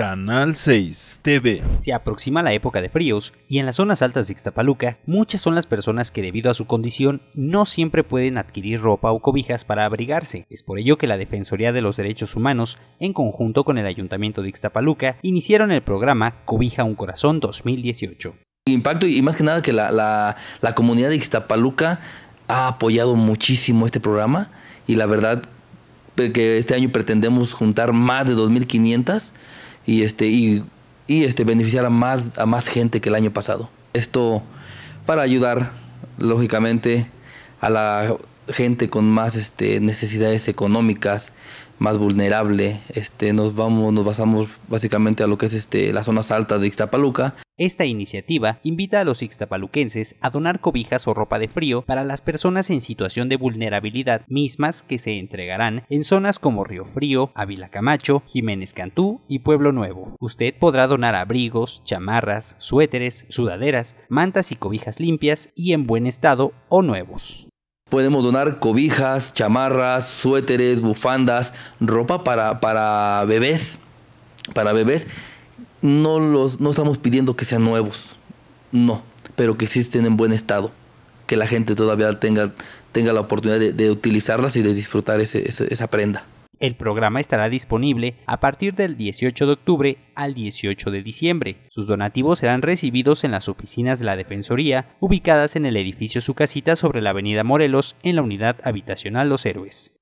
Canal 6 TV. Se aproxima la época de fríos y en las zonas altas de Ixtapaluca, muchas son las personas que debido a su condición no siempre pueden adquirir ropa o cobijas para abrigarse. Es por ello que la Defensoría de los Derechos Humanos, en conjunto con el Ayuntamiento de Ixtapaluca, iniciaron el programa Cobija un Corazón 2018. Impacto y más que nada que la, comunidad de Ixtapaluca ha apoyado muchísimo este programa y la verdad eh, que este año pretendemos juntar más de 2.500 y este y, este beneficiar más a más gente que el año pasado. Esto para ayudar lógicamente a la gente con más este, necesidades económicas, más vulnerable. Este, nos vamos, nos basamos básicamente a lo que es este, las zonas altas de Ixtapaluca. Esta iniciativa invita a los ixtapaluquenses a donar cobijas o ropa de frío para las personas en situación de vulnerabilidad mismas que se entregarán en zonas como Río Frío, Ávila Camacho, Jiménez Cantú y Pueblo Nuevo. Usted podrá donar abrigos, chamarras, suéteres, sudaderas, mantas y cobijas limpias y en buen estado o nuevos. Podemos donar cobijas, chamarras, suéteres, bufandas, ropa para, para bebés. Para bebés. No, los, no estamos pidiendo que sean nuevos. No. Pero que existen en buen estado. Que la gente todavía tenga, tenga la oportunidad de, utilizarlas y de disfrutar esa prenda. El programa estará disponible a partir del 18 de octubre al 18 de diciembre. Sus donativos serán recibidos en las oficinas de la Defensoría, ubicadas en el edificio Su Casita sobre la Avenida Morelos, en la unidad habitacional Los Héroes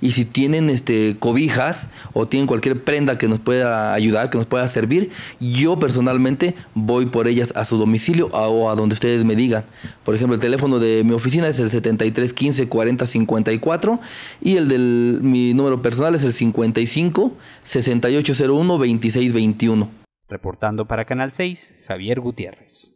y si tienen este, cobijas o tienen cualquier prenda que nos pueda ayudar, que nos pueda servir, yo personalmente voy por ellas a su domicilio o a donde ustedes me digan. Por ejemplo, el teléfono de mi oficina es el 73 15 40 54 y el de mi número personal es el 55 6801 2621. Reportando para Canal 6, Javier Gutiérrez.